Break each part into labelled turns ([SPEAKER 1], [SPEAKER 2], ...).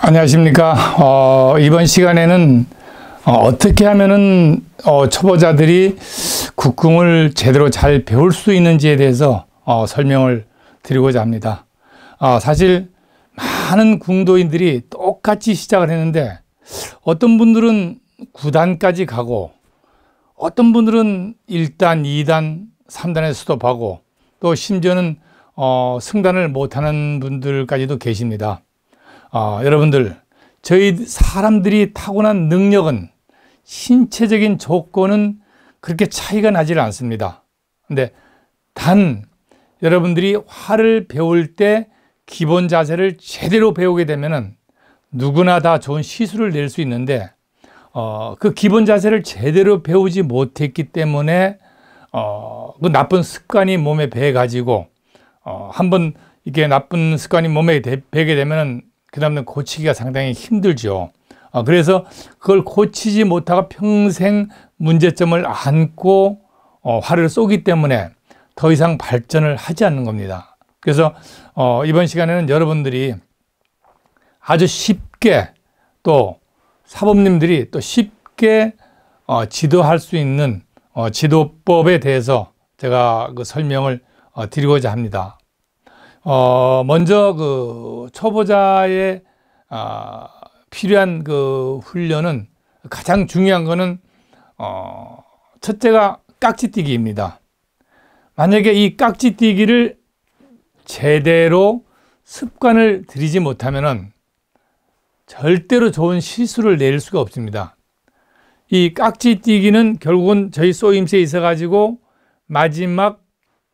[SPEAKER 1] 안녕하십니까. 어, 이번 시간에는 어, 떻게 하면은 어, 초보자들이 국궁을 제대로 잘 배울 수 있는지에 대해서 어, 설명을 드리고자 합니다. 어, 사실 많은 궁도인들이 똑같이 시작을 했는데 어떤 분들은 9단까지 가고 어떤 분들은 1단, 2단, 3단에 스도하고또 심지어는 어, 승단을 못하는 분들까지도 계십니다. 어, 여러분들 저희 사람들이 타고난 능력은 신체적인 조건은 그렇게 차이가 나질 않습니다. 근데 단 여러분들이 화를 배울 때 기본 자세를 제대로 배우게 되면은 누구나 다 좋은 시술을 낼 수 있는데 어, 그 기본 자세를 제대로 배우지 못했기 때문에 어, 그 나쁜 습관이 몸에 배 가지고 어, 한번 이게 나쁜 습관이 몸에 배게 되면은 그 다음에 고치기가 상당히 힘들죠. 어, 그래서 그걸 고치지 못하고 평생 문제점을 안고 어, 화를 쏘기 때문에 더 이상 발전을 하지 않는 겁니다. 그래서 어, 이번 시간에는 여러분들이 아주 쉽게 또 사범님들이 또 쉽게 어, 지도할 수 있는 어, 지도법에 대해서 제가 그 설명을 어, 드리고자 합니다. 어, 먼저 그 초보자의 어, 필요한 그 훈련은 가장 중요한 것은 어, 첫째가 깍지뛰기입니다. 만약에 이 깍지뛰기를 제대로 습관을 들이지 못하면은 절대로 좋은 시술을 내릴 수가 없습니다. 이 깍지뛰기는 결국은 저희 쏘임새에 있어가지고 마지막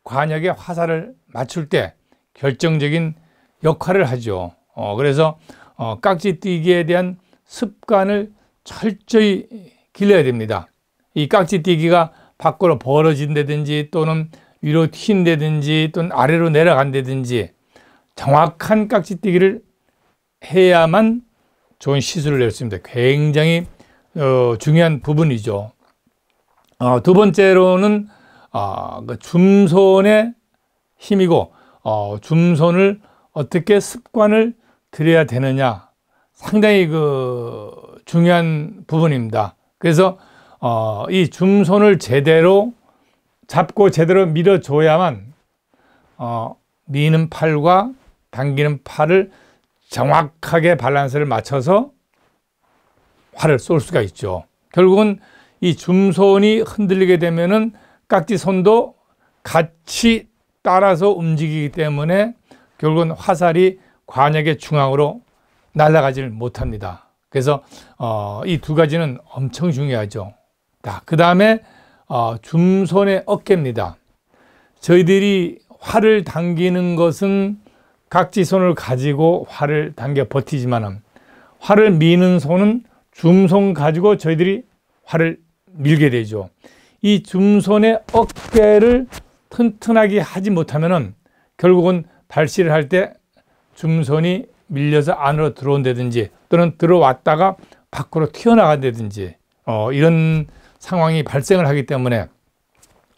[SPEAKER 1] 관역에 화살을 맞출 때 결정적인 역할을 하죠. 어, 그래서 어, 깍지뛰기에 대한 습관을 철저히 길러야 됩니다. 이 깍지뛰기가 밖으로 벌어진다든지 또는 위로 튄다든지 또는 아래로 내려간다든지 정확한 깍지뛰기를 해야만 좋은 시술을 내렸습니다. 굉장히 어, 중요한 부분이죠. 어, 두 번째로는 어, 그 줌손의 힘이고 어, 줌손을 어떻게 습관을 들여야 되느냐 상당히 그 중요한 부분입니다. 그래서 어, 이 줌손을 제대로 잡고 제대로 밀어줘야만 어, 미는 팔과 당기는 팔을 정확하게 밸런스를 맞춰서 활을 쏠 수가 있죠. 결국은 이 줌손이 흔들리게 되면은 깍지손도 같이 따라서 움직이기 때문에 결국은 화살이 관역의 중앙으로 날아가질 못합니다. 그래서 어, 이 두 가지는 엄청 중요하죠. 자, 그 다음에 어, 줌손의 어깨입니다. 저희들이 활을 당기는 것은 각지 손을 가지고 활을 당겨 버티지만 활을 미는 손은 줌손 가지고 저희들이 활을 밀게 되죠. 이 줌손의 어깨를 튼튼하게 하지 못하면 결국은 발시를 할 때 줌손이 밀려서 안으로 들어온다든지 또는 들어왔다가 밖으로 튀어나간다든지 어, 이런 상황이 발생을 하기 때문에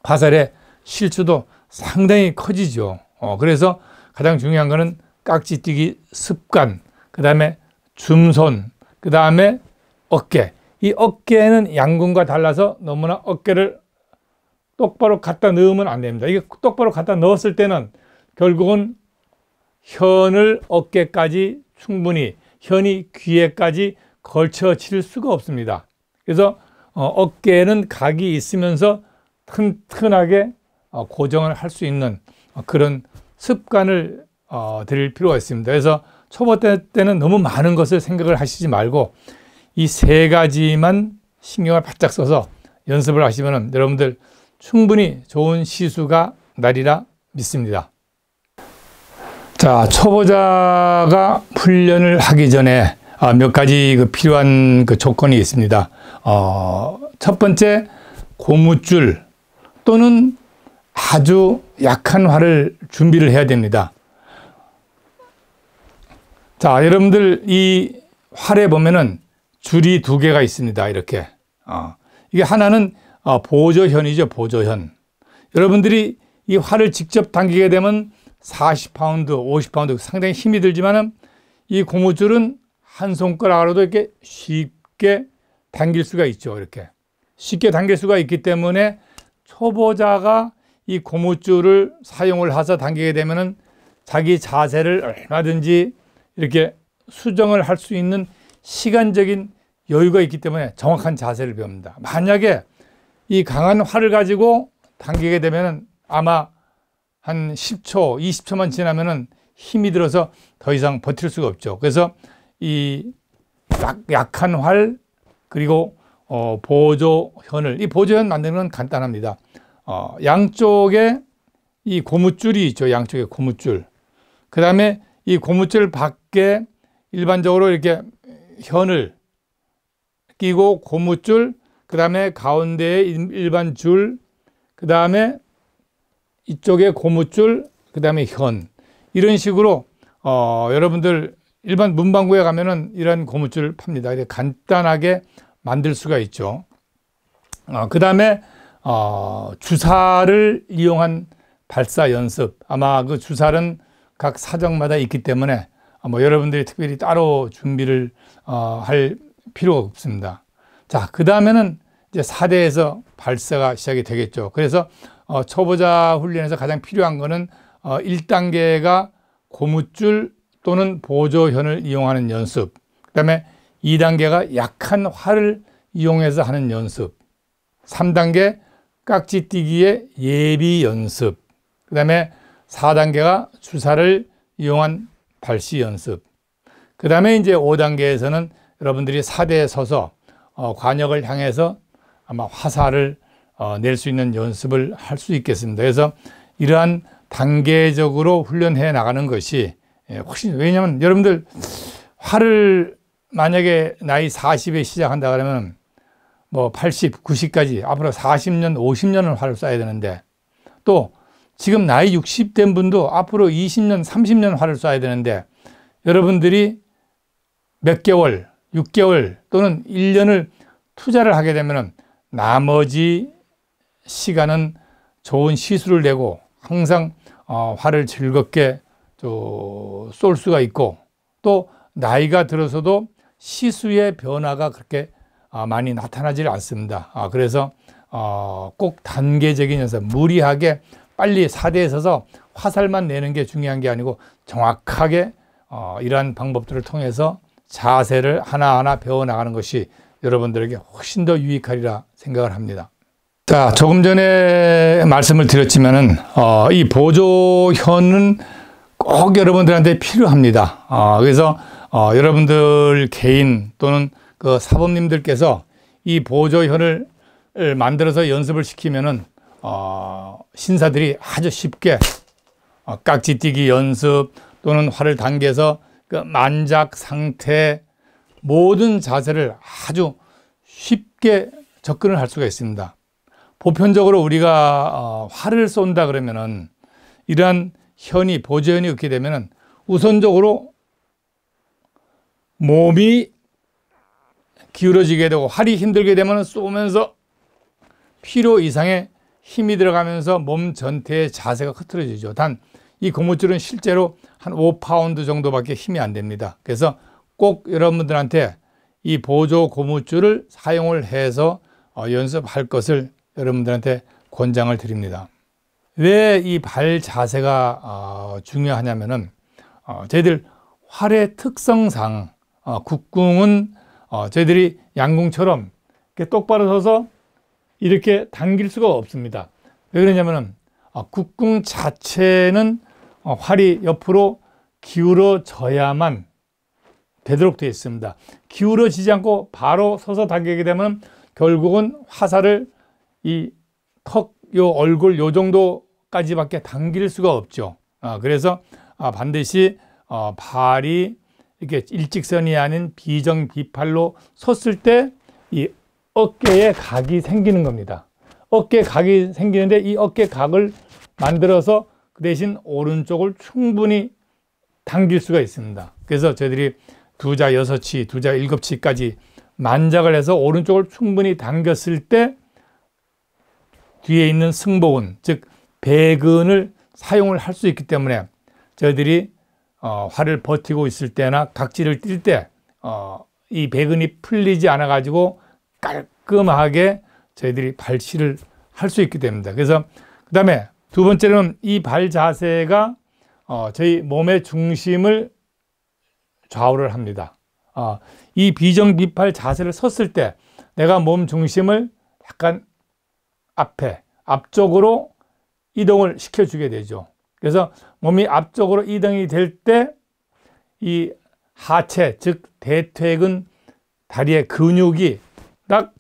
[SPEAKER 1] 화살의 실수도 상당히 커지죠. 어, 그래서 가장 중요한 거는 깍지뛰기 습관, 그 다음에 줌손, 그 다음에 어깨. 이 어깨는 양궁과 달라서 너무나 어깨를 똑바로 갖다 넣으면 안 됩니다. 이게 똑바로 갖다 넣었을 때는 결국은 현을 어깨까지 충분히, 현이 귀에까지 걸쳐 칠 수가 없습니다. 그래서 어, 어깨에는 각이 있으면서 튼튼하게 어, 고정을 할 수 있는 어, 그런 습관을 어, 드릴 필요가 있습니다. 그래서 초보 때는 너무 많은 것을 생각을 하시지 말고 이 세 가지만 신경을 바짝 써서 연습을 하시면 여러분들 충분히 좋은 시수가 날이라 믿습니다. 자, 초보자가 훈련을 하기 전에 아, 몇 가지 그 필요한 그 조건이 있습니다. 어, 첫 번째 고무줄 또는 아주 약한 활을 준비를 해야 됩니다. 자, 여러분들 이 활에 보면은 줄이 두 개가 있습니다. 이렇게. 어. 이게 하나는 어, 보조현이죠. 보조현. 여러분들이 이 활을 직접 당기게 되면 40파운드, 50파운드 상당히 힘이 들지만은 이 고무줄은 한 손가락으로도 이렇게 쉽게 당길 수가 있죠. 이렇게. 쉽게 당길 수가 있기 때문에 초보자가 이 고무줄을 사용을 해서 당기게 되면은 자기 자세를 얼마든지 이렇게 수정을 할 수 있는 시간적인 여유가 있기 때문에 정확한 자세를 배웁니다. 만약에 이 강한 활을 가지고 당기게 되면은 아마 한 10초, 20초만 지나면은 힘이 들어서 더 이상 버틸 수가 없죠. 그래서 이 약, 한활 그리고 어, 보조현을 이 보조현 만드는 건 간단합니다. 어, 양쪽에 이 고무줄이 있죠. 양쪽에 고무줄. 그 다음에 이 고무줄 밖에 일반적으로 이렇게 현을 끼고 고무줄, 그 다음에 가운데에 일반 줄, 그 다음에 이쪽에 고무줄, 그 다음에 현. 이런 식으로, 어, 여러분들 일반 문방구에 가면은 이런 고무줄 팝니다. 간단하게 만들 수가 있죠. 어, 그 다음에 어, 주사를 이용한 발사 연습 아마 그 주사는 각 사정마다 있기 때문에 아, 뭐 여러분들이 특별히 따로 준비를 어, 할 필요가 없습니다. 자, 그 다음에는 이제 4대에서 발사가 시작이 되겠죠. 그래서 어, 초보자 훈련에서 가장 필요한 거는 1단계가 고무줄 또는 보조현을 이용하는 연습. 그 다음에 2단계가 약한 활을 이용해서 하는 연습. 3단계 깍지뛰기의 예비 연습, 그 다음에 4단계가 주사를 이용한 발시 연습, 그 다음에 이제 5단계에서는 여러분들이 사대에 서서 어, 관역을 향해서 아마 화살을 어, 낼수 있는 연습을 할 수 있겠습니다. 그래서 이러한 단계적으로 훈련해 나가는 것이 예, 훨씬 왜냐하면 여러분들 화를 만약에 나이 40에 시작한다 그러면 뭐 80, 90까지 앞으로 40년, 50년을 화를 쏴야 되는데 또 지금 나이 60된 분도 앞으로 20년, 30년 화를 쏴야 되는데 여러분들이 몇 개월, 6개월 또는 1년을 투자를 하게 되면 나머지 시간은 좋은 시술을 내고 항상 어, 활을 즐겁게 쏠 수가 있고 또 나이가 들어서도 시수의 변화가 그렇게 아, 많이 나타나질 않습니다. 아, 그래서 어, 꼭 단계적인 연습, 무리하게 빨리 사대에 서서 화살만 내는 게 중요한 게 아니고 정확하게 어, 이러한 방법들을 통해서 자세를 하나하나 배워나가는 것이 여러분들에게 훨씬 더 유익하리라 생각을 합니다. 자, 조금 전에 말씀을 드렸지만은 어, 이 보조현은 꼭 여러분들한테 필요합니다. 어, 그래서 어, 여러분들 개인 또는 그 사범님들께서 이 보조현을 만들어서 연습을 시키면은 어, 신사들이 아주 쉽게 어, 깍지뛰기 연습 또는 활을 당겨서 그 만작 상태 모든 자세를 아주 쉽게 접근을 할 수가 있습니다. 보편적으로 우리가 어, 활을 쏜다 그러면은 이러한 현이 보조현이 없게 되면은 우선적으로 몸이 기울어지게 되고 활이 힘들게 되면 쏘면서 필요 이상의 힘이 들어가면서 몸 전체의 자세가 흐트러지죠. 단 이 고무줄은 실제로 한 5파운드 정도밖에 힘이 안 됩니다. 그래서 꼭 여러분들한테 이 보조 고무줄을 사용을 해서 어, 연습할 것을 여러분들한테 권장을 드립니다. 왜 이 발 자세가 어, 중요하냐면은 어, 저희들 활의 특성상 어, 국궁은 어, 저희들이 양궁처럼 이렇게 똑바로 서서 이렇게 당길 수가 없습니다. 왜 그러냐면은 어, 국궁 자체는 어, 활이 옆으로 기울어져야만 되도록 되어 있습니다. 기울어지지 않고 바로 서서 당기게 되면 결국은 화살을 이 턱, 요 얼굴 요 정도까지밖에 당길 수가 없죠. 아, 그래서 아, 반드시 어, 발이 이렇게 일직선이 아닌 비정 비팔로 섰을 때 이 어깨에 각이 생기는 겁니다. 어깨 각이 생기는데 이 어깨 각을 만들어서 그 대신 오른쪽을 충분히 당길 수가 있습니다. 그래서 저희들이 두자 여섯 치, 두자 일곱 치까지 만작을 해서 오른쪽을 충분히 당겼을 때 뒤에 있는 승복은 즉 배근을 사용을 할 수 있기 때문에 저희들이 어, 화를 버티고 있을 때나 각질을 띨 때, 어, 이 배근이 풀리지 않아 가지고 깔끔하게 저희들이 발치를 할 수 있게 됩니다. 그래서 그 다음에 두 번째는 이 발 자세가 어, 저희 몸의 중심을 좌우를 합니다. 어, 이 비정비팔 자세를 섰을 때 내가 몸 중심을 약간 앞에 앞쪽으로 이동을 시켜주게 되죠. 그래서 몸이 앞쪽으로 이동이 될 때 이 하체 즉 대퇴근 다리의 근육이 딱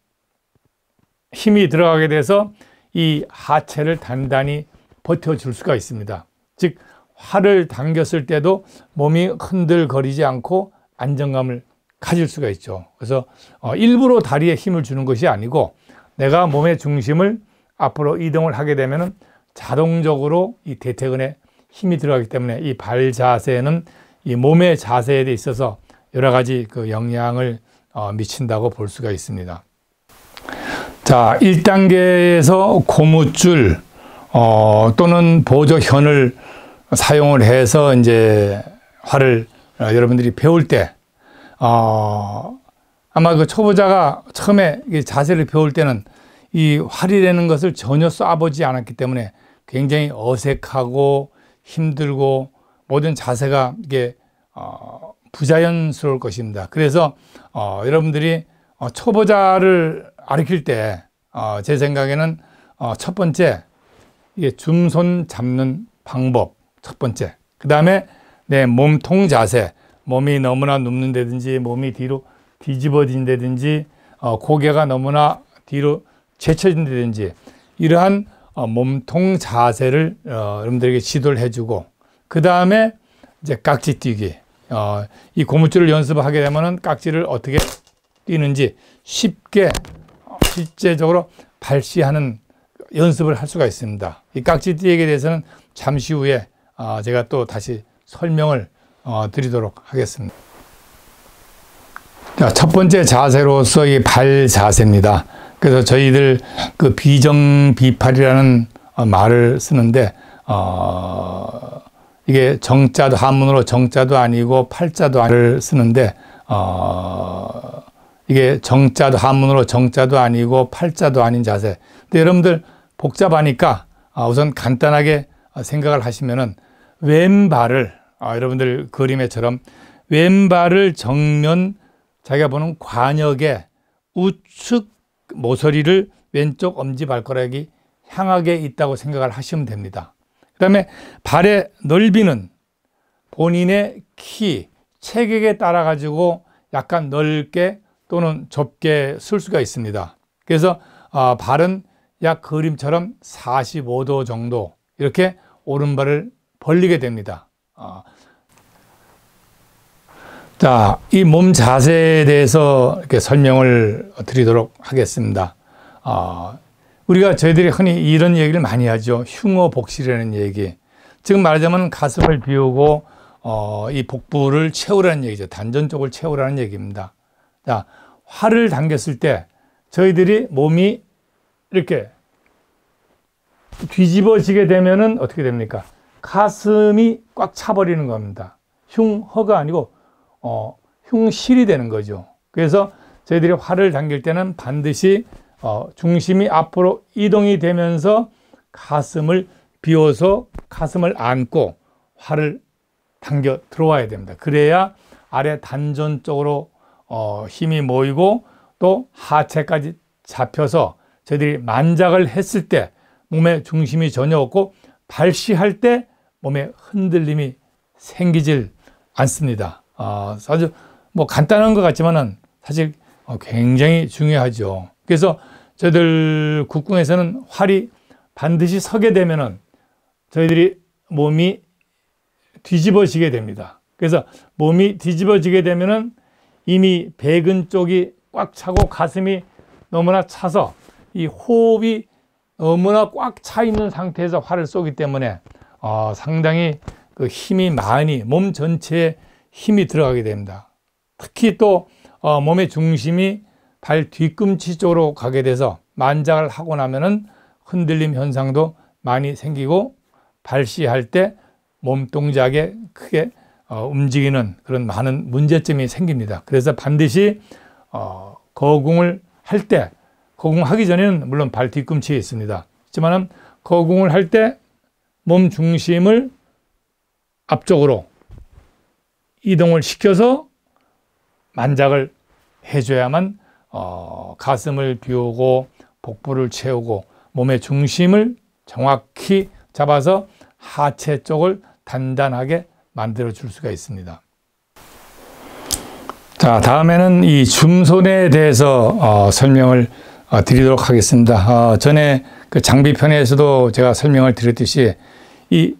[SPEAKER 1] 힘이 들어가게 돼서 이 하체를 단단히 버텨줄 수가 있습니다. 즉 활을 당겼을 때도 몸이 흔들거리지 않고 안정감을 가질 수가 있죠. 그래서 어, 일부러 다리에 힘을 주는 것이 아니고 내가 몸의 중심을 앞으로 이동을 하게 되면 자동적으로 이 대퇴근에 힘이 들어가기 때문에 이 발 자세는 이 몸의 자세에 있어서 여러 가지 그 영향을 어, 미친다고 볼 수가 있습니다. 자, 1단계에서 고무줄 어, 또는 보조현을 사용을 해서 이제 활을 어, 여러분들이 배울 때 어, 아마 그 초보자가 처음에 자세를 배울 때는 이 활이라는 것을 전혀 쏴보지 않았기 때문에 굉장히 어색하고 힘들고 모든 자세가 이게 어, 부자연스러울 것입니다. 그래서 어, 여러분들이 어, 초보자를 가르칠 때, 어, 생각에는 어, 첫 번째, 이게 줌 손 잡는 방법, 첫 번째. 그 다음에 내 몸통 자세, 몸이 너무나 눕는다든지, 몸이 뒤로 뒤집어진다든지, 어, 고개가 너무나 뒤로 제쳐진다든지, 이러한 어, 몸통 자세를 어, 여러분들에게 시도를 해주고 그 다음에 이제 깍지 뛰기 어, 이 고무줄을 연습하게 되면은 깍지를 어떻게 뛰는지 쉽게 실제적으로 발시하는 연습을 할 수가 있습니다. 이 깍지 뛰기에 대해서는 잠시 후에 제가 또 다시 설명을 드리도록 하겠습니다. 자, 첫 번째 자세로서 이 발 자세입니다. 그래서 저희들 그 비정비팔이라는 어, 말을 쓰는데 어 이게 정자도 한문으로 정자도 아니고 팔자도 아니를 쓰는데 어 이게 정자도 한문으로 정자도 아니고 팔자도 아닌 자세. 근데 여러분들 복잡하니까 아, 우선 간단하게 어, 생각을 하시면은 왼발을 아, 여러분들 그림에처럼 왼발을 정면 자기가 보는 관역에 우측 모서리를 왼쪽 엄지 발가락이 향하게 있다고 생각을 하시면 됩니다. 그 다음에 발의 넓이는 본인의 키, 체격에 따라 가지고 약간 넓게 또는 좁게 쓸 수가 있습니다. 그래서 아, 발은 약 그림처럼 45도 정도 이렇게 오른발을 벌리게 됩니다. 아, 자, 이 몸 자세에 대해서 이렇게 설명을 드리도록 하겠습니다. 어, 우리가 저희들이 흔히 이런 얘기를 많이 하죠. 흉어 복실이라는 얘기. 지금 말하자면 가슴을 비우고 어, 이 복부를 채우라는 얘기죠. 단전 쪽을 채우라는 얘기입니다. 자, 활을 당겼을 때 저희들이 몸이 이렇게 뒤집어지게 되면 어떻게 됩니까? 가슴이 꽉 차버리는 겁니다. 흉허가 아니고 어, 흉실이 되는 거죠. 그래서 저희들이 활을 당길 때는 반드시 어, 중심이 앞으로 이동이 되면서 가슴을 비워서 가슴을 안고 활을 당겨 들어와야 됩니다. 그래야 아래 단전 쪽으로 어, 힘이 모이고 또 하체까지 잡혀서 저희들이 만작을 했을 때몸에 중심이 전혀 없고 발시할 때 몸에 흔들림이 생기질 않습니다. 아, 아주 뭐 간단한 것 같지만은 사실 어, 굉장히 중요하죠. 그래서 저희들 국궁에서는 활이 반드시 서게 되면은 저희들이 몸이 뒤집어지게 됩니다. 그래서 몸이 뒤집어지게 되면은 이미 배근 쪽이 꽉 차고 가슴이 너무나 차서 이 호흡이 너무나 꽉 차 있는 상태에서 활을 쏘기 때문에 어, 상당히 그 힘이 많이 몸 전체에 힘이 들어가게 됩니다. 특히 또 어, 몸의 중심이 발 뒤꿈치 쪽으로 가게 돼서 만작을 하고 나면은 흔들림 현상도 많이 생기고 발시할 때 몸 동작에 크게 어, 움직이는 그런 많은 문제점이 생깁니다. 그래서 반드시 어, 거궁을 할 때 거궁하기 전에는 물론 발 뒤꿈치에 있습니다. 하지만 거궁을 할 때 몸 중심을 앞쪽으로 이동을 시켜서 만작을 해줘야만 어, 가슴을 비우고 복부를 채우고 몸의 중심을 정확히 잡아서 하체 쪽을 단단하게 만들어 줄 수가 있습니다. 자, 다음에는 이 줌손에 대해서 어, 설명을 어, 드리도록 하겠습니다. 어, 전에 그 장비편에서도 제가 설명을 드렸듯이 이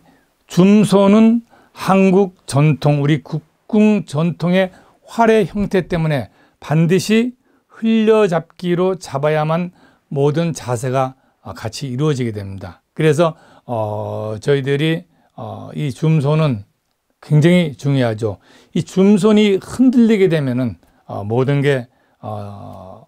[SPEAKER 1] 줌손은 한국 전통 우리 국, 북궁 전통의 활의 형태 때문에 반드시 흘려잡기로 잡아야만 모든 자세가 어, 같이 이루어지게 됩니다. 그래서 어, 저희들이 어, 이 줌손은 굉장히 중요하죠. 이 줌손이 흔들리게 되면은 어, 모든 게잘 어,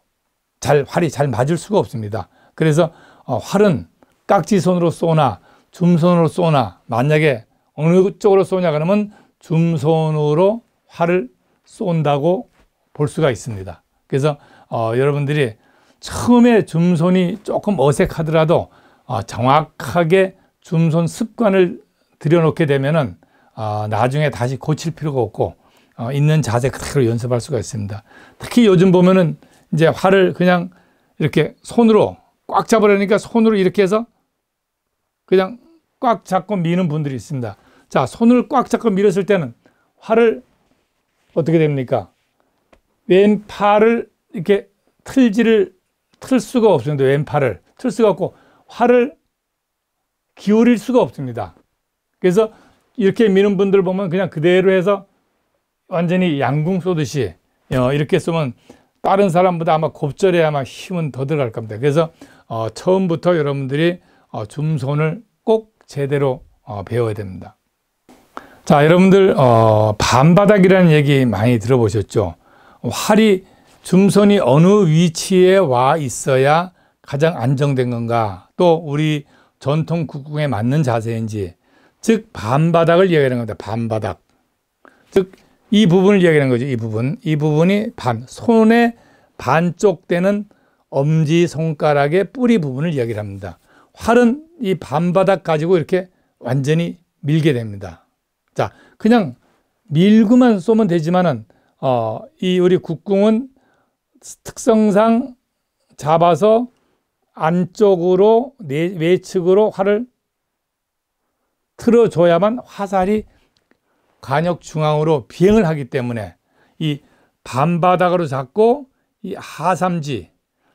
[SPEAKER 1] 활이 잘 맞을 수가 없습니다. 그래서 어, 활은 깍지 손으로 쏘나 줌손으로 쏘나 만약에 어느 쪽으로 쏘냐 그러면 줌손으로 활을 쏜다고 볼 수가 있습니다. 그래서 어, 여러분들이 처음에 줌손이 조금 어색하더라도 어, 정확하게 줌손 습관을 들여놓게 되면은 어, 나중에 다시 고칠 필요가 없고 어, 있는 자세 그대로 연습할 수가 있습니다. 특히 요즘 보면은 이제 활을 그냥 이렇게 손으로 꽉 잡으려니까 손으로 이렇게 해서 그냥 꽉 잡고 미는 분들이 있습니다. 자, 손을 꽉 잡고 밀었을 때는 활을 어떻게 됩니까? 왼팔을 이렇게 틀지를 틀 수가 없습니다. 왼팔을 틀 수가 없고 활을 기울일 수가 없습니다. 그래서 이렇게 미는 분들 보면 그냥 그대로 해서 완전히 양궁 쏘듯이 어, 이렇게 쏘면 다른 사람보다 아마 곱절에 아마 힘은 더 들어갈 겁니다. 그래서 어, 처음부터 여러분들이 어, 줌손을 꼭 제대로 배워야 됩니다. 자, 여러분들 어, 밤바닥이라는 얘기 많이 들어보셨죠? 활이 줌선이 어느 위치에 와 있어야 가장 안정된 건가? 또 우리 전통 국궁에 맞는 자세인지 즉 밤바닥을 이야기하는 겁니다. 밤바닥. 즉 이 부분을 이야기하는 거죠. 이 부분. 이 부분이 반 손의 반쪽 되는 엄지 손가락의 뿌리 부분을 이야기 합니다. 활은 이 밤바닥 가지고 이렇게 완전히 밀게 됩니다. 자, 그냥 밀고만 쏘면 되지만은 어, 이 우리 국궁은 특성상 잡아서 안쪽으로 내, 외측으로 활을 틀어줘야만 화살이 간역 중앙으로 비행을 하기 때문에 이 반바닥으로 잡고 이 하삼지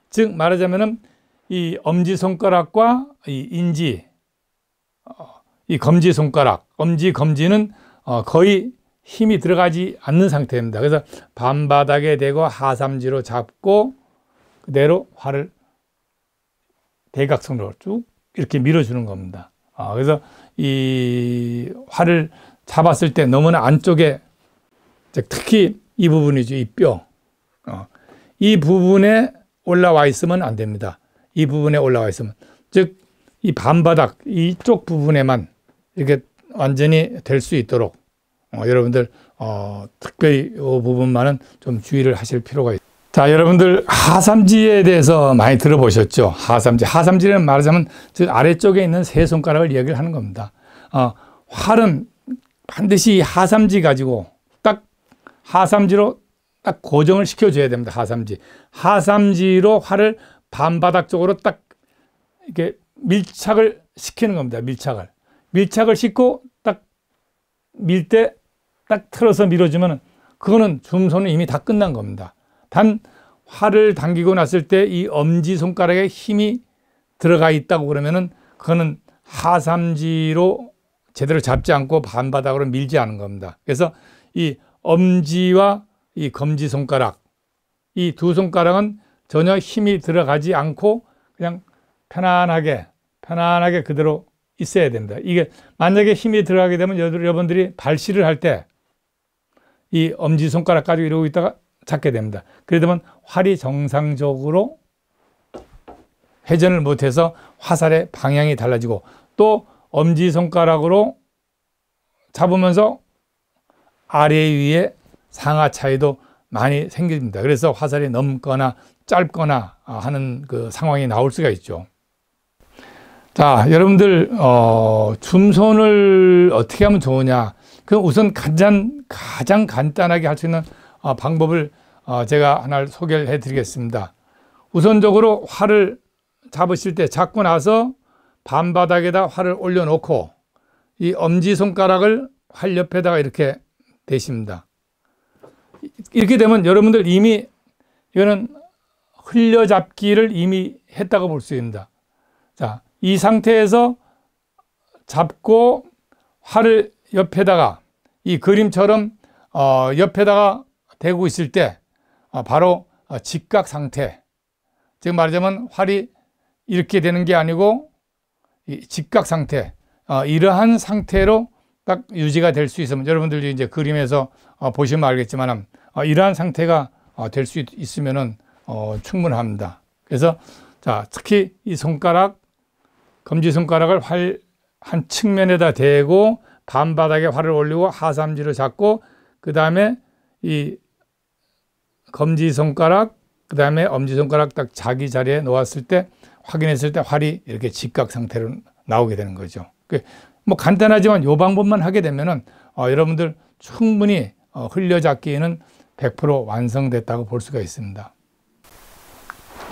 [SPEAKER 1] 즉 말하자면은 이 엄지 손가락과 이 인지 이 검지 손가락, 엄지 검지는 어, 거의 힘이 들어가지 않는 상태입니다. 그래서 반바닥에 대고 하삼지로 잡고 그대로 활을 대각선으로 쭉 이렇게 밀어주는 겁니다. 아, 그래서 이 활을 잡았을 때 너무나 안쪽에 특히 이 부분이죠. 이 뼈. 어, 이 부분에 올라와 있으면 안 됩니다. 이 부분에 올라와 있으면. 즉, 이 반바닥, 이쪽 부분에만 이렇게 완전히 될 수 있도록 어, 여러분들 어, 특별히 이 부분만은 좀 주의를 하실 필요가 있습니다. 자, 여러분들 하삼지에 대해서 많이 들어보셨죠? 하삼지. 하삼지는 말하자면 즉 아래쪽에 있는 세 손가락을 이야기를 하는 겁니다. 어, 활은 반드시 하삼지 가지고 딱 하삼지로 딱 고정을 시켜줘야 됩니다. 하삼지. 하삼지로 활을 반바닥 쪽으로 딱 이렇게 밀착을 시키는 겁니다. 밀착을. 밀착을 씻고 딱 밀 때 딱 틀어서 밀어주면 그거는 줌손은 이미 다 끝난 겁니다. 단 활을 당기고 났을 때 이 엄지손가락에 힘이 들어가 있다고 그러면은 그거는 하삼지로 제대로 잡지 않고 반바닥으로 밀지 않은 겁니다. 그래서 이 엄지와 이 검지 손가락 이 두 손가락은 전혀 힘이 들어가지 않고 그냥 편안하게 편안하게 그대로 있어야 됩니다. 이게 만약에 힘이 들어가게 되면 여러분들이 발시를 할 때 이 엄지손가락 가지고 이러고 있다가 잡게 됩니다. 그래 되면 활이 정상적으로 회전을 못해서 화살의 방향이 달라지고 또 엄지손가락으로 잡으면서 아래 위에 상하 차이도 많이 생깁니다. 그래서 화살이 넘거나 짧거나 하는 그 상황이 나올 수가 있죠. 자, 여러분들, 어, 줌손을 어떻게 하면 좋으냐. 그 우선 가장, 가장 간단하게 할 수 있는 어, 방법을 어, 제가 하나를 소개를 해 드리겠습니다. 우선적으로 활을 잡으실 때 잡고 나서 반바닥에다 활을 올려놓고 이 엄지손가락을 활 옆에다가 이렇게 대십니다. 이렇게 되면 여러분들 이미 이거는 흘려잡기를 이미 했다고 볼 수 있습니다. 자, 이 상태에서 잡고 활을 옆에다가 이 그림처럼 어, 옆에다가 대고 있을 때 어, 바로 어, 직각 상태 즉 말하자면 활이 이렇게 되는 게 아니고 직각 상태 어, 이러한 상태로 딱 유지가 될 수 있으면 여러분들도 이제 그림에서 보시면 알겠지만 이러한 상태가 될 수 있으면 충분합니다 그래서 자 특히 이 손가락 검지손가락을 활 한 측면에다 대고 반바닥에 활을 올리고 하삼지를 잡고 그 다음에 이 검지손가락 그 다음에 엄지손가락 딱 자기 자리에 놓았을 때 확인했을 때 활이 이렇게 직각 상태로 나오게 되는 거죠. 그 뭐 간단하지만 요 방법만 하게 되면은 어, 여러분들 충분히 어, 흘려잡기에는 100% 완성됐다고 볼 수가 있습니다.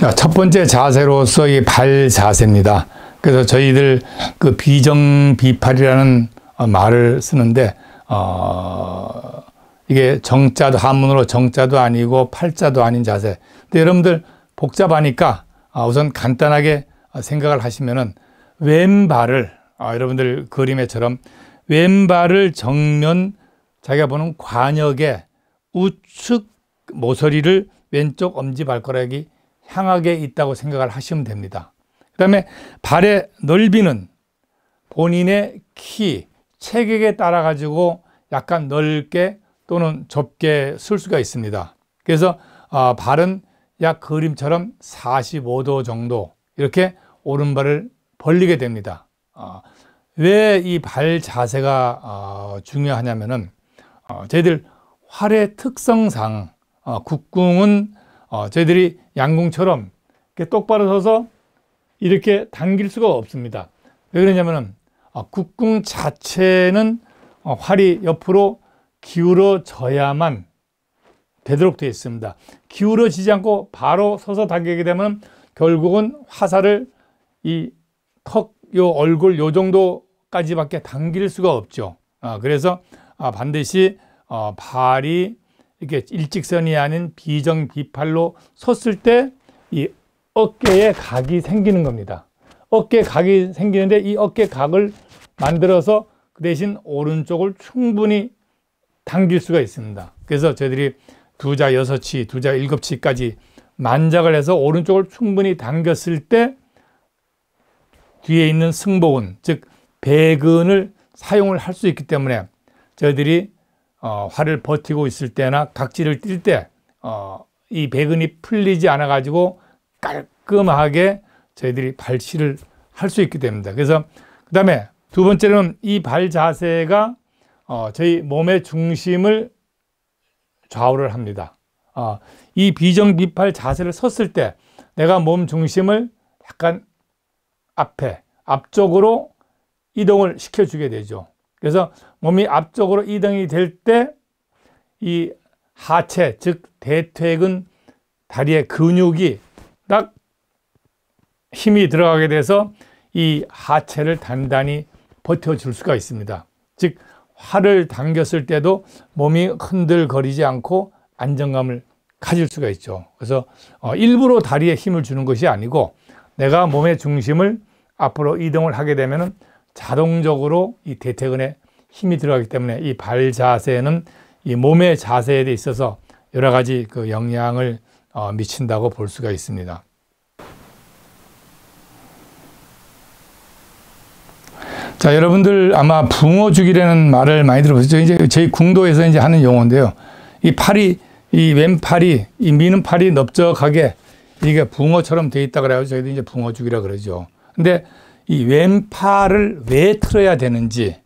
[SPEAKER 1] 자, 첫 번째 자세로서 이 발 자세입니다. 그래서 저희들 그 비정비팔이라는 어, 말을 쓰는데 어 이게 정자도 한문으로 정자도 아니고 팔자도 아닌 자세. 근데 여러분들 복잡하니까 아, 우선 간단하게 아, 생각을 하시면은 왼발을 아, 여러분들 그림에처럼 왼발을 정면 자기가 보는 관역에 우측 모서리를 왼쪽 엄지 발가락이 향하게 있다고 생각을 하시면 됩니다. 그다음에 발의 넓이는 본인의 키, 체격에 따라 가지고 약간 넓게 또는 좁게 쓸 수가 있습니다. 그래서 어, 발은 약 그림처럼 45도 정도 이렇게 오른발을 벌리게 됩니다. 어, 아, 왜이 발 자세가 어, 중요하냐면은 어, 저희들 활의 특성상 어, 국궁은 어, 저희들이 양궁처럼 이렇게 똑바로 서서 이렇게 당길 수가 없습니다. 왜그러냐면 아, 국궁 자체는 어, 활이 옆으로 기울어져야만 되도록 되어 있습니다. 기울어지지 않고 바로 서서 당기게 되면 결국은 화살을 이 턱, 요 얼굴 요 정도까지밖에 당길 수가 없죠. 아, 그래서 아, 반드시 어, 발이 이렇게 일직선이 아닌 비정비팔로 섰을 때이 어깨에 각이 생기는 겁니다. 어깨 각이 생기는데 이 어깨 각을 만들어서 그 대신 오른쪽을 충분히 당길 수가 있습니다. 그래서 저희들이 두자 여섯 치, 두자 일곱 치까지 만작을 해서 오른쪽을 충분히 당겼을 때 뒤에 있는 승복은 즉 배근을 사용을 할 수 있기 때문에 저희들이 어, 활을 버티고 있을 때나 각질을뛸 때이 어, 배근이 풀리지 않아 가지고 깔끔하게 저희들이 발치를 할 수 있게 됩니다. 그래서 그 다음에 두 번째는 이 발 자세가 어, 저희 몸의 중심을 좌우를 합니다. 어, 이 비정비팔 자세를 섰을 때 내가 몸 중심을 약간 앞에 앞쪽으로 이동을 시켜주게 되죠. 그래서 몸이 앞쪽으로 이동이 될 때 이 하체 즉 대퇴근 다리의 근육이 딱 힘이 들어가게 돼서 이 하체를 단단히 버텨줄 수가 있습니다. 즉 활을 당겼을 때도 몸이 흔들거리지 않고 안정감을 가질 수가 있죠. 그래서 어, 일부러 다리에 힘을 주는 것이 아니고 내가 몸의 중심을 앞으로 이동을 하게 되면 자동적으로 이 대퇴근에 힘이 들어가기 때문에 이 발 자세는 이 몸의 자세에 있어서 여러 가지 그 영향을 어, 미친다고 볼 수가 있습니다. 자, 여러분들 아마 붕어 죽이라는 말을 많이 들어보셨죠? 이제 제 궁도에서 이제 하는 용어인데요. 이 팔이, 이 왼팔이, 이 미는 팔이 넓적하게 이게 붕어처럼 돼 있다 그래요. 저희도 이제 붕어 죽이라 그러죠. 근데 이 왼팔을 왜 틀어야 되는지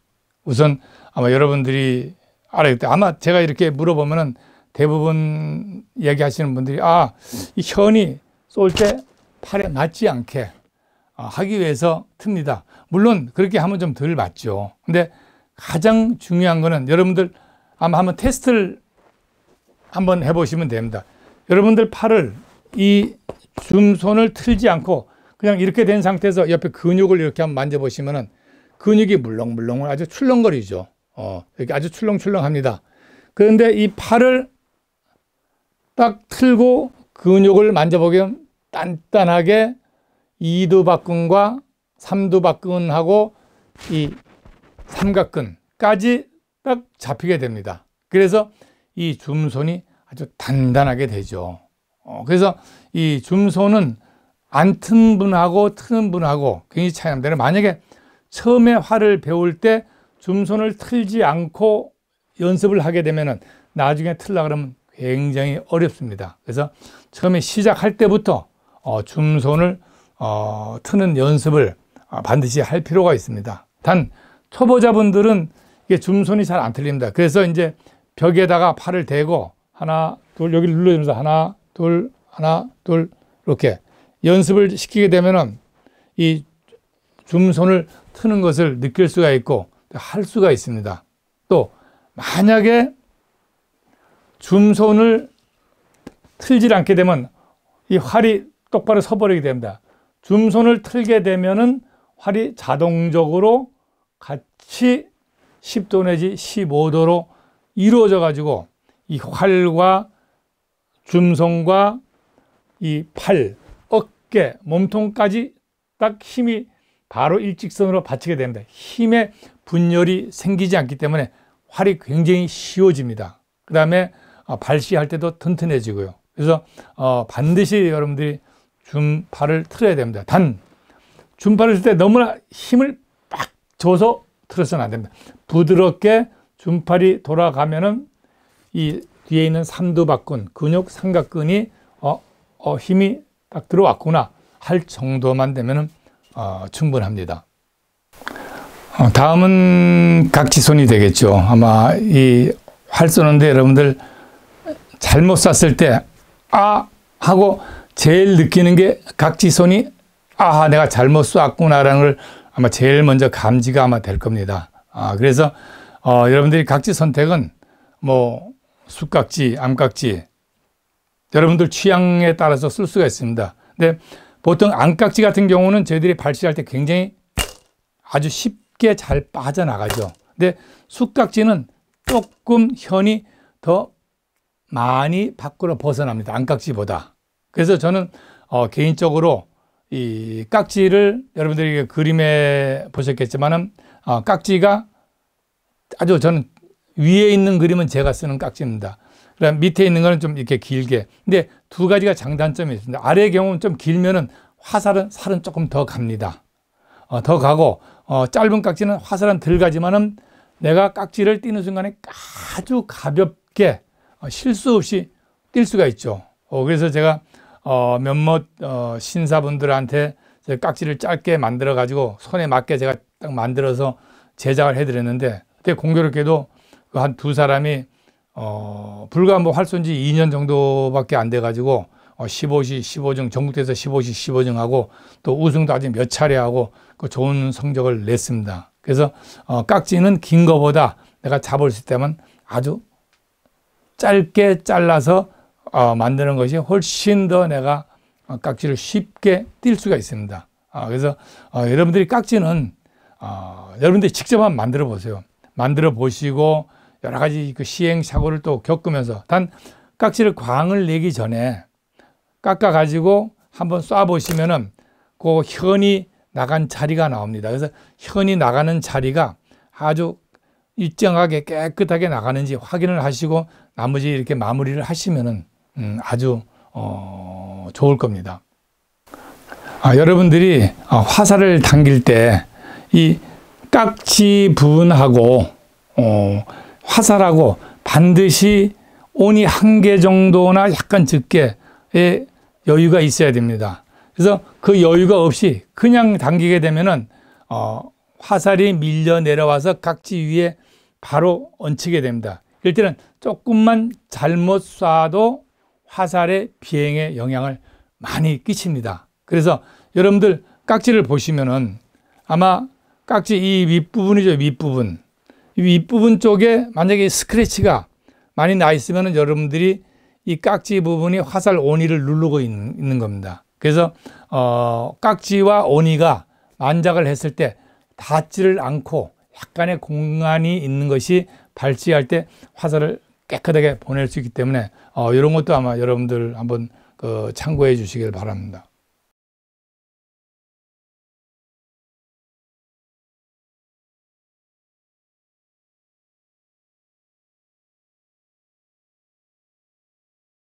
[SPEAKER 1] 우선 아마 여러분들이 알아요. 아마 제가 이렇게 물어보면은 대부분 얘기하시는 분들이 아, 이 현이 쏠 때 팔에 맞지 않게 아, 하기 위해서 틉니다. 물론 그렇게 하면 좀 덜 맞죠. 근데 가장 중요한 거는 여러분들 아마 한번 테스트를 한번 해보시면 됩니다. 여러분들 팔을 이 줌손을 틀지 않고 그냥 이렇게 된 상태에서 옆에 근육을 이렇게 한번 만져보시면은 근육이 물렁물렁 아주 출렁거리죠. 어, 이렇게 아주 출렁출렁합니다. 그런데 이 팔을 딱 틀고 근육을 만져보기엔 단단하게 2두 박근과 3두 박근하고 이 삼각근까지 딱 잡히게 됩니다. 그래서 이 줌손이 아주 단단하게 되죠. 어, 그래서 이 줌손은 안 튼 분하고 트는 분하고 굉장히 차이 납니다. 만약에 처음에 활을 배울 때 줌손을 틀지 않고 연습을 하게 되면은 나중에 틀라 그러면 굉장히 어렵습니다. 그래서 처음에 시작할 때부터 어, 춤손을 어, 트는 연습을 어, 반드시 할 필요가 있습니다. 단 초보자분들은 이게 줌손이 잘 안 틀립니다. 그래서 이제 벽에다가 팔을 대고 하나 둘 여기 눌러주면서 하나 둘 하나 둘 이렇게 연습을 시키게 되면은 이 줌손을 트는 것을 느낄 수가 있고 할 수가 있습니다. 또 만약에 줌손을 틀지 않게 되면 이 활이 똑바로 서버리게 됩니다. 줌손을 틀게 되면은 활이 자동적으로 같이 10도 내지 15도로 이루어져 가지고 이 활과 줌손과 이 팔, 어깨, 몸통까지 딱 힘이 바로 일직선으로 받치게 됩니다. 힘의 분열이 생기지 않기 때문에 활이 굉장히 쉬워집니다. 그 다음에 아, 발시할 때도 튼튼해지고요. 그래서 어, 반드시 여러분들이 줌파를 틀어야 됩니다. 단 줌파를 쓸때 너무나 힘을 빡 줘서 틀어서는 안 됩니다. 부드럽게 줌팔이 돌아가면은 이 뒤에 있는 삼두박근 근육 삼각근이 어, 어, 힘이 딱 들어왔구나 할 정도만 되면은 어, 충분합니다. 어, 다음은 각지손이 되겠죠. 아마 이 활 쏘는데 여러분들 잘못 샀을 때, 아! 하고 제일 느끼는 게 각지손이, 아! 내가 잘못 쐈구나라는 걸 아마 제일 먼저 감지가 아마 될 겁니다. 아, 그래서, 어, 여러분들이 각지 선택은 뭐, 숯각지, 암각지, 여러분들 취향에 따라서 쓸 수가 있습니다. 근데 보통 암각지 같은 경우는 저희들이 발치할 때 굉장히 아주 쉽게 잘 빠져나가죠. 근데 숯각지는 조금 현이 더 많이 밖으로 벗어납니다. 안깍지보다. 그래서 저는 어, 개인적으로 이 깍지를 여러분들에게 그림에 보셨겠지만은 어, 깍지가 아주 저는 위에 있는 그림은 제가 쓰는 깍지입니다. 그다 밑에 있는 거는 좀 이렇게 길게. 근데 두 가지가 장단점이 있습니다. 아래 의 경우는 좀 길면은 화살은 살은 조금 더 갑니다. 어, 더 가고 어, 짧은 깍지는 화살은 덜 가지만은 내가 깍지를 띄는 순간에 아주 가볍게 어, 실수 없이 뛸 수가 있죠. 어, 그래서 제가 어, 몇몇 어, 신사분들한테 깍지를 짧게 만들어 가지고 손에 맞게 제가 딱 만들어서 제작을 해드렸는데 그때 공교롭게도 그한두 사람이 어, 불과 뭐 활쏜 지 2년 정도밖에 안 돼 가지고 어, 15시 15정 전국대에서 15시 15정하고 또 우승도 아직 몇 차례 하고 그 좋은 성적을 냈습니다. 그래서 어, 깍지는 긴 거보다 내가 잡을 수 있다면 아주 짧게 잘라서 어, 만드는 것이 훨씬 더 내가 깍지를 쉽게 띌 수가 있습니다. 어, 그래서 어, 여러분들이 깍지는 어, 여러분들이 직접 한번 만들어 보세요. 만들어 보시고 여러 가지 그 시행착오를 또 겪으면서 단 깍지를 광을 내기 전에 깎아 가지고 한번 쏴 보시면은 그 현이 나간 자리가 나옵니다. 그래서 현이 나가는 자리가 아주 일정하게 깨끗하게 나가는지 확인을 하시고 나머지 이렇게 마무리를 하시면은 음, 아주 어, 좋을 겁니다. 아, 여러분들이 어, 화살을 당길 때 이 깍지 부분하고 어, 화살하고 반드시 온이 한 개 정도나 약간 적게의 여유가 있어야 됩니다. 그래서 그 여유가 없이 그냥 당기게 되면은 어, 화살이 밀려 내려와서 깍지 위에 바로 얹히게 됩니다. 이럴 때는 조금만 잘못 쏴도 화살의 비행에 영향을 많이 끼칩니다. 그래서 여러분들 깍지를 보시면은 아마 깍지 이 윗부분이죠. 윗부분. 이 윗부분 쪽에 만약에 스크래치가 많이 나 있으면은 여러분들이 이 깍지 부분이 화살 온이를 누르고 있는, 있는 겁니다. 그래서 어, 깍지와 온이가 만작을 했을 때 닿지를 않고 약간의 공간이 있는 것이 발찌할 때 화살을 깨끗하게 보낼 수 있기 때문에 어, 이런 것도 아마 여러분들 한번 그 참고해 주시길 바랍니다.